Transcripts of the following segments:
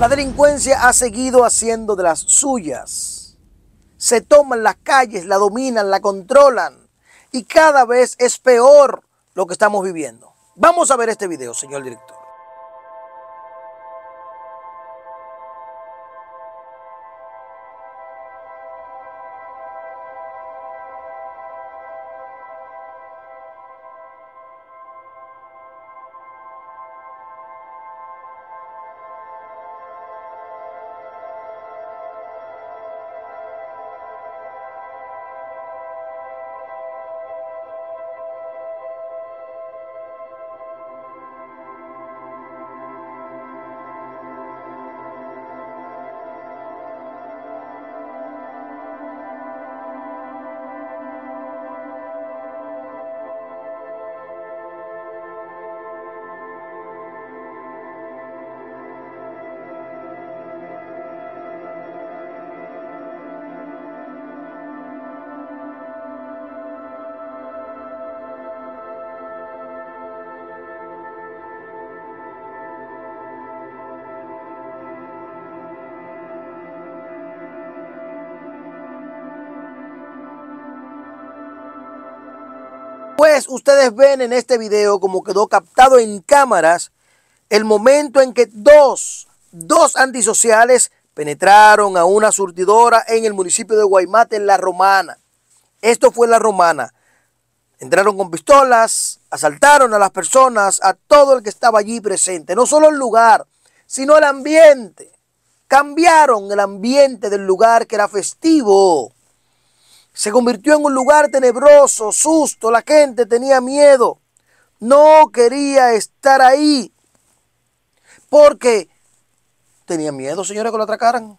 La delincuencia ha seguido haciendo de las suyas. Se toman las calles, la dominan, la controlan. Y cada vez es peor lo que estamos viviendo. Vamos a ver este video, señor director. Pues, ustedes ven en este video como quedó captado en cámaras el momento en que dos, dos antisociales penetraron a una surtidora en el municipio de Guaymate, en La Romana. Esto fue La Romana. Entraron con pistolas, asaltaron a las personas, a todo el que estaba allí presente. No solo el lugar, sino el ambiente. Cambiaron el ambiente del lugar que era festivo se convirtió en un lugar tenebroso, susto, la gente tenía miedo. No quería estar ahí porque tenía miedo, señores, que lo atracaran.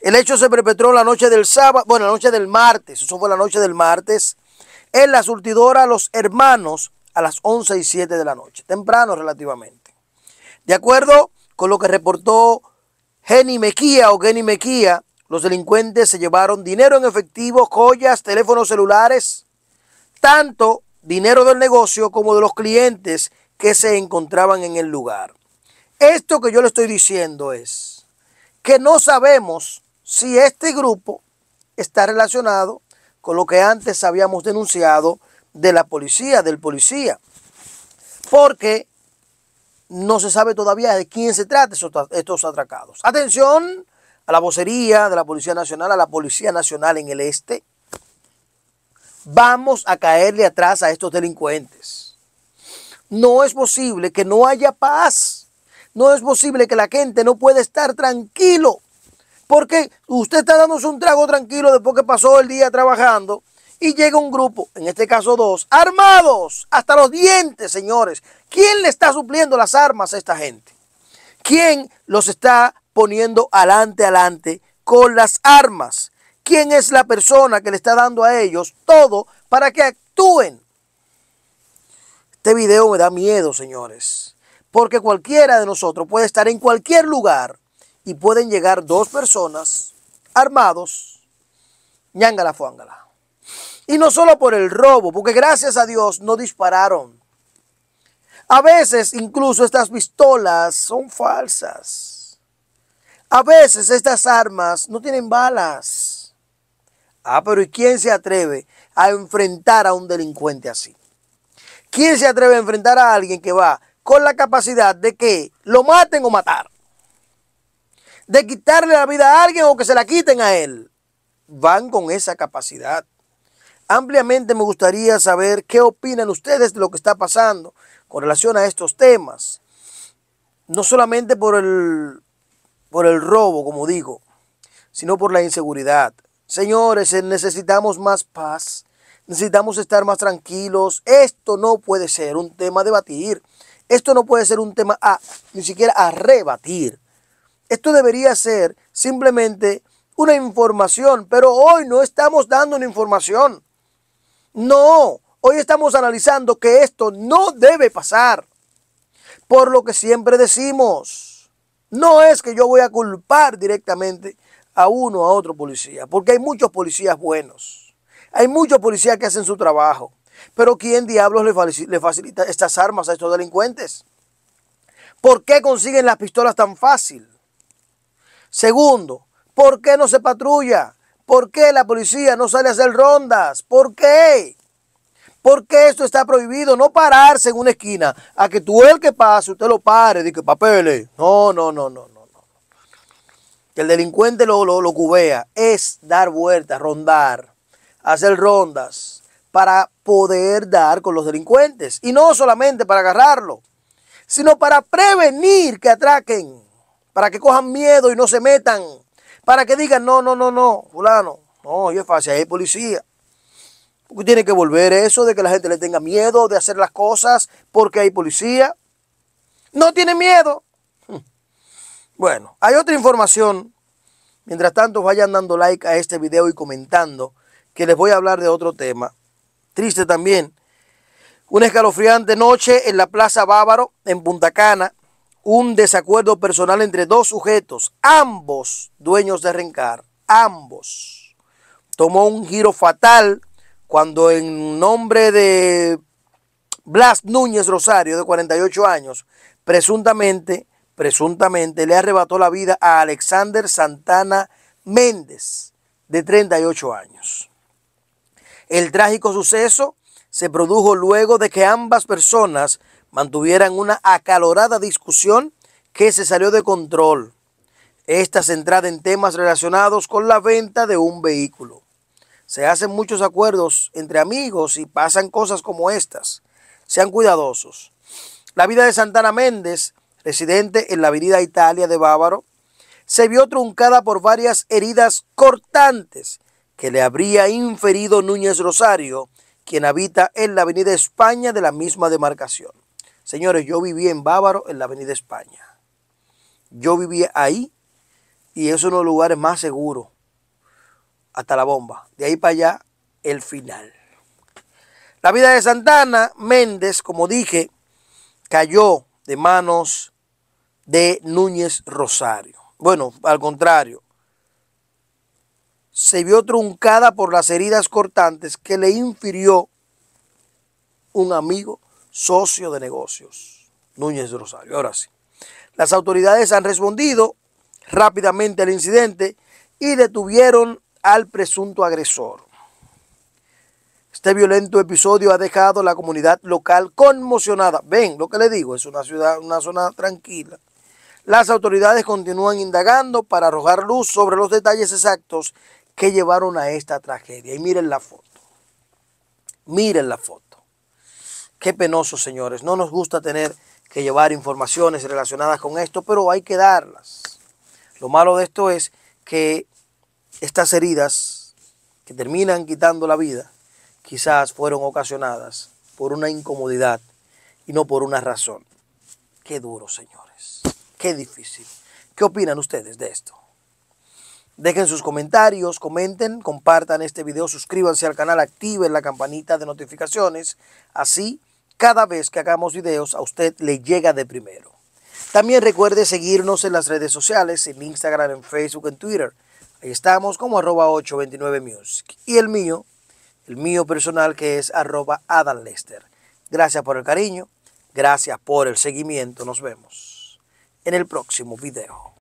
El hecho se perpetró la noche del sábado, bueno, la noche del martes, eso fue la noche del martes, en la surtidora Los Hermanos a las 11 y 7 de la noche, temprano relativamente. De acuerdo con lo que reportó Geni Mequía o Geni Mequía, los delincuentes se llevaron dinero en efectivo, joyas, teléfonos celulares, tanto dinero del negocio como de los clientes que se encontraban en el lugar. Esto que yo le estoy diciendo es que no sabemos si este grupo está relacionado con lo que antes habíamos denunciado de la policía, del policía, porque no se sabe todavía de quién se trata estos, atracados. Atención, a la vocería de la Policía Nacional, a la Policía Nacional en el Este, vamos a caerle atrás a estos delincuentes. No es posible que no haya paz. No es posible que la gente no pueda estar tranquilo. Porque usted está dándose un trago tranquilo después que pasó el día trabajando y llega un grupo, en este caso dos, armados hasta los dientes, señores. ¿Quién le está supliendo las armas a esta gente? ¿Quién los está poniendo adelante, adelante con las armas. ¿Quién es la persona que le está dando a ellos todo para que actúen? Este video me da miedo, señores, porque cualquiera de nosotros puede estar en cualquier lugar y pueden llegar dos personas armados, ñangala fuangala. Y no solo por el robo, porque gracias a Dios no dispararon. A veces incluso estas pistolas son falsas a veces estas armas no tienen balas. Ah, pero ¿y quién se atreve a enfrentar a un delincuente así? ¿Quién se atreve a enfrentar a alguien que va con la capacidad de que lo maten o matar? De quitarle la vida a alguien o que se la quiten a él. Van con esa capacidad. Ampliamente me gustaría saber qué opinan ustedes de lo que está pasando con relación a estos temas. No solamente por el por el robo, como digo, sino por la inseguridad. Señores, eh, necesitamos más paz, necesitamos estar más tranquilos. Esto no puede ser un tema a debatir. Esto no puede ser un tema a ni siquiera a rebatir. Esto debería ser simplemente una información, pero hoy no estamos dando una información. No, hoy estamos analizando que esto no debe pasar. Por lo que siempre decimos, no es que yo voy a culpar directamente a uno o a otro policía, porque hay muchos policías buenos. Hay muchos policías que hacen su trabajo. Pero ¿quién diablos le facilita estas armas a estos delincuentes? ¿Por qué consiguen las pistolas tan fácil? Segundo, ¿por qué no se patrulla? ¿Por qué la policía no sale a hacer rondas? ¿Por qué? Porque esto está prohibido, no pararse en una esquina. A que tú el que pase, usted lo pare, dice papeles. No, no, no, no, no, no. Que el delincuente lo, lo, cubea. Es dar vueltas, rondar, hacer rondas para poder dar con los delincuentes. Y no solamente para agarrarlo, sino para prevenir que atraquen, para que cojan miedo y no se metan, para que digan, no, no, no, no, fulano, no, yo es fácil, hay policía. Porque tiene que volver eso de que la gente le tenga miedo de hacer las cosas porque hay policía. No tiene miedo. Hmm. Bueno, hay otra información. Mientras tanto, vayan dando like a este video y comentando que les voy a hablar de otro tema. Triste también. Una escalofriante noche en la Plaza Bávaro, en Punta Cana. Un desacuerdo personal entre dos sujetos, ambos dueños de Rencar, ambos. Tomó un giro fatal cuando en nombre de Blas Núñez Rosario, de 48 años, presuntamente, presuntamente le arrebató la vida a Alexander Santana Méndez, de 38 años. El trágico suceso se produjo luego de que ambas personas mantuvieran una acalorada discusión que se salió de control. Esta centrada en temas relacionados con la venta de un vehículo. Se hacen muchos acuerdos entre amigos y pasan cosas como estas. Sean cuidadosos. La vida de Santana Méndez, residente en la avenida Italia de Bávaro, se vio truncada por varias heridas cortantes que le habría inferido Núñez Rosario, quien habita en la avenida España de la misma demarcación. Señores, yo viví en Bávaro, en la avenida España. Yo vivía ahí y es uno de los lugares más seguros hasta la bomba. De ahí para allá, el final. La vida de Santana Méndez, como dije, cayó de manos de Núñez Rosario. Bueno, al contrario, se vio truncada por las heridas cortantes que le infirió un amigo socio de negocios, Núñez Rosario. Ahora sí, las autoridades han respondido rápidamente al incidente y detuvieron al presunto agresor. Este violento episodio ha dejado a la comunidad local conmocionada. Ven, lo que le digo, es una ciudad, una zona tranquila. Las autoridades continúan indagando para arrojar luz sobre los detalles exactos que llevaron a esta tragedia. Y miren la foto. Miren la foto. Qué penoso, señores. No nos gusta tener que llevar informaciones relacionadas con esto, pero hay que darlas. Lo malo de esto es que estas heridas que terminan quitando la vida quizás fueron ocasionadas por una incomodidad y no por una razón. Qué duro, señores. Qué difícil. ¿Qué opinan ustedes de esto? Dejen sus comentarios, comenten, compartan este video, suscríbanse al canal, activen la campanita de notificaciones. Así, cada vez que hagamos videos, a usted le llega de primero. También recuerde seguirnos en las redes sociales, en Instagram, en Facebook, en Twitter. Estamos como arroba 829 Music. Y el mío, el mío personal que es arroba Adam Lester. Gracias por el cariño, gracias por el seguimiento. Nos vemos en el próximo video.